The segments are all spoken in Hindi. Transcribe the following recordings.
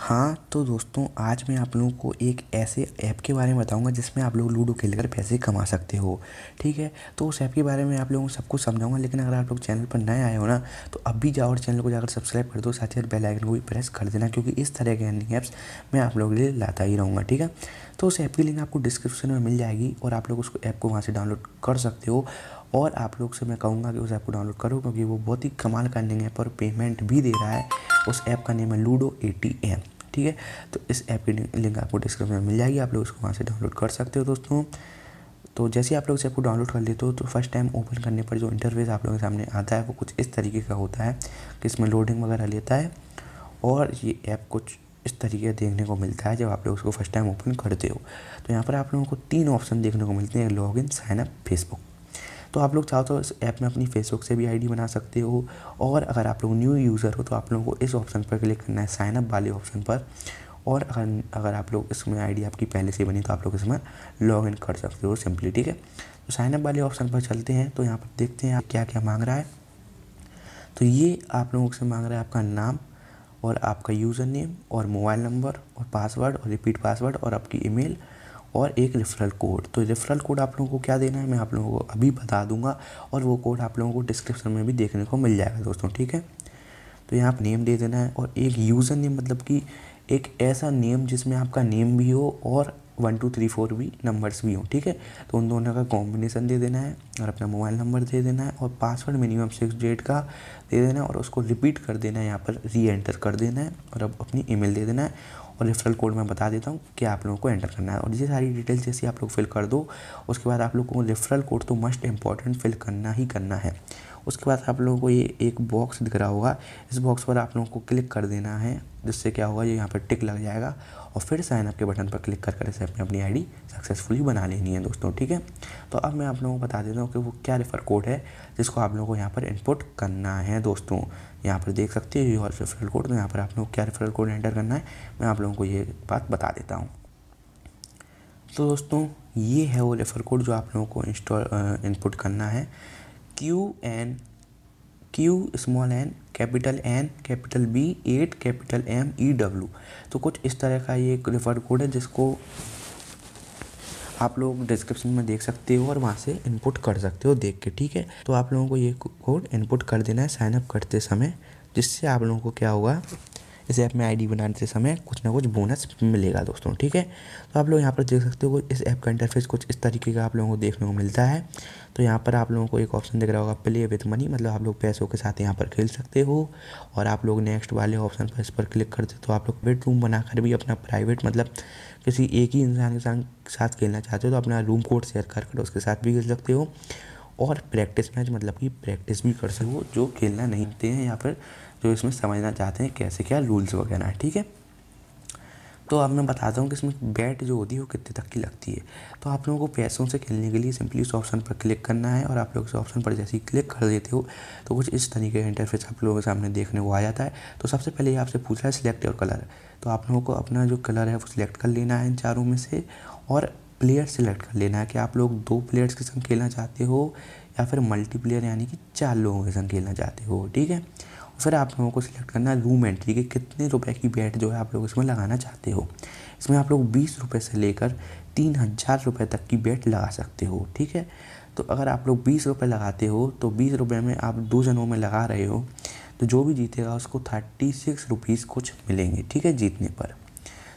हाँ तो दोस्तों आज मैं आप लोगों को एक ऐसे ऐप के बारे में बताऊंगा जिसमें आप लोग लूडो खेल कर पैसे कमा सकते हो ठीक है तो उस ऐप के बारे में आप लोगों को सब कुछ समझाऊंगा लेकिन अगर आप लोग चैनल पर नए आए हो ना तो अब भी जाओ और चैनल को जाकर सब्सक्राइब कर दो साथ ही बेल आइकन को भी प्रेस कर देना क्योंकि इस तरह के अर्निंग ऐप्स मैं आप लोगों के लिए लाता ही रहूँगा ठीक है तो उस ऐप की लिंक आपको डिस्क्रिप्शन में मिल जाएगी और आप लोग उस ऐप को वहाँ से डाउनलोड कर सकते हो और आप लोग से मैं कहूँगा कि उस ऐप को डाउनलोड करो क्योंकि वो बहुत ही कमाल का अर्निंग ऐप और पेमेंट भी दे रहा है उस ऐप का नेम है लूडो ए ठीक है तो इस ऐप की लिंक आपको डिस्क्रिप्शन में मिल जाएगी आप लोग उसको वहाँ से डाउनलोड कर सकते हो दोस्तों तो जैसे आप लोग इस ऐप को डाउनलोड कर लेते हो तो फर्स्ट टाइम ओपन करने पर जो इंटरफेस आप लोगों के सामने आता है वो कुछ इस तरीके का होता है कि इसमें लोडिंग वगैरह लेता है और ये ऐप कुछ इस तरीके देखने को मिलता है जब आप लोग उसको फर्स्ट टाइम ओपन करते हो तो यहाँ पर आप लोगों को तीन ऑप्शन देखने को मिलते हैं लॉग इन साइनअप फेसबुक तो आप लोग चाहो तो इस ऐप में अपनी फेसबुक से भी आईडी बना सकते हो और अगर आप लोग न्यू यूज़र हो तो आप लोगों को इस ऑप्शन पर क्लिक करना है साइनअप वाले ऑप्शन पर और अगर अगर आप लोग इसमें आईडी आपकी पहले से बनी तो आप लोग इसमें लॉग इन कर सकते हो सिंपली ठीक है तो साइनअप वाले ऑप्शन पर चलते हैं तो यहाँ पर देखते हैं क्या क्या मांग रहा है तो ये आप लोगों से मांग रहा है आपका नाम और आपका यूज़र नेम और मोबाइल नंबर और पासवर्ड और रिपीट पासवर्ड और आपकी ईमेल और एक रेफरल कोड तो रेफरल कोड आप लोगों को क्या देना है मैं आप लोगों को अभी बता दूंगा और वो कोड आप लोगों को डिस्क्रिप्शन में भी देखने को मिल जाएगा दोस्तों ठीक है तो यहाँ आप नेम दे देना है और एक यूज़र नेम मतलब कि एक ऐसा नेम जिसमें आपका नेम भी हो और वन टू थ्री फोर भी नंबर्स भी हों ठीक है तो उन दोनों का कॉम्बिनेशन दे देना है और अपना मोबाइल नंबर दे देना है और पासवर्ड मिनिमम सिक्स डेट का दे देना है और उसको रिपीट कर देना है यहाँ पर री एंटर कर देना है और अब अपनी ईमेल दे देना है और रेफरल कोड मैं बता देता हूँ कि आप लोगों को एंटर करना है और ये सारी डिटेल्स जैसे आप लोग फिल कर दो उसके बाद आप लोग को रेफरल कोड तो मस्ट इम्पॉर्टेंट फिल करना ही करना है उसके बाद आप लोगों को ये एक बॉक्स दिख रहा होगा इस बॉक्स पर आप लोगों को क्लिक कर देना है जिससे क्या होगा ये यहाँ पर टिक लग जाएगा और फिर साइनअप के बटन पर क्लिक कर कर इसे अपनी अपनी आई सक्सेसफुली बना लेनी है दोस्तों ठीक है तो अब मैं आप लोगों को बता देता हूँ कि वो क्या रेफ़र कोड है जिसको आप लोगों को यहाँ पर इनपुट करना है दोस्तों यहाँ पर देख सकते हो और रेफरल कोड तो यहाँ पर आप लोगों को क्या रेफरल कोड एंटर करना है मैं आप लोगों को ये बात बता देता हूँ तो दोस्तों ये है वो रेफर कोड जो आप लोगों को इंस्टॉल इनपुट करना है Q N Q small N capital N capital B at capital M E W तो कुछ इस तरह का ये एक रेफर कोड है जिसको आप लोग डिस्क्रिप्शन में देख सकते हो और वहाँ से इनपुट कर सकते हो देख के ठीक है तो आप लोगों को ये कोड इनपुट कर देना है साइनअप करते समय जिससे आप लोगों को क्या होगा इस ऐप में आईडी बनाते समय कुछ ना कुछ बोनस मिलेगा दोस्तों ठीक है तो आप लोग यहाँ पर देख सकते हो इस ऐप का इंटरफेस कुछ इस तरीके का आप लोगों को देखने को मिलता है तो यहाँ पर आप लोगों को एक ऑप्शन दिख रहा होगा प्ले विथ मनी मतलब आप लोग पैसों के साथ यहाँ पर खेल सकते हो और आप लोग नेक्स्ट वाले ऑप्शन पर इस पर क्लिक करते तो आप लोग वेट रूम बनाकर भी अपना प्राइवेट मतलब किसी एक ही इंसान के साथ खेलना चाहते हो तो अपना रूम कोड शेयर कर कर उसके साथ भी खेल सकते हो और प्रैक्टिस मैच मतलब कि प्रैक्टिस भी कर सको जो खेलना नहीं देते हैं या फिर जो तो इसमें समझना चाहते हैं कैसे क्या रूल्स वगैरह ठीक है तो अब मैं बताता हूँ कि इसमें बैट जो होती है वो कितने तक की लगती है तो आप लोगों को पैसों से खेलने के लिए सिंपली इस ऑप्शन पर क्लिक करना है और आप लोग इस ऑप्शन पर जैसे ही क्लिक कर देते हो तो कुछ इस तरीके का इंटरफेस आप लोगों के सामने देखने को आ जाता है तो सबसे पहले आपसे पूछ रहा है सिलेक्ट और कलर तो आप लोगों को अपना जो कलर है वो सिलेक्ट कर लेना है इन चारों में से और प्लेयर सिलेक्ट कर लेना है कि आप लोग दो प्लेयर्स के संग खेलना चाहते हो या फिर मल्टीप्लेयर यानी कि चार लोगों के संग खेलना चाहते हो ठीक है सर आप लोगों को सिलेक्ट करना है रूम एंट्री के कितने रुपए की बैट जो है आप लोग इसमें लगाना चाहते हो इसमें आप लोग बीस रुपये से लेकर तीन हज़ार रुपये तक की बैट लगा सकते हो ठीक है तो अगर आप लोग बीस रुपये लगाते हो तो बीस रुपये में आप दो जनों में लगा रहे हो तो जो भी जीतेगा उसको थर्टी सिक्स रुपीज़ कुछ मिलेंगे ठीक है जीतने पर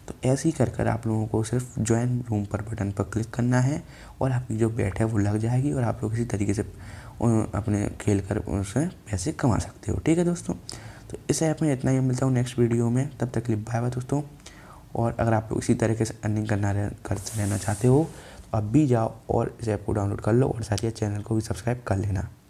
तो ऐसे ही कर कर आप लोगों को सिर्फ ज्वाइन रूम पर बटन पर क्लिक करना है और आपकी जो बैट है वो लग जाएगी और आप लोग इसी तरीके से अपने खेल कर उससे पैसे कमा सकते हो ठीक है दोस्तों तो इस ऐप में इतना ही मिलता हूँ नेक्स्ट वीडियो में तब तक लिए बाय बाय दोस्तों और अगर आप लोग इसी तरीके से अर्निंग करना रह, करते रहना चाहते हो तो अब भी जाओ और इस ऐप को डाउनलोड कर लो और साथ ही चैनल को भी सब्सक्राइब कर लेना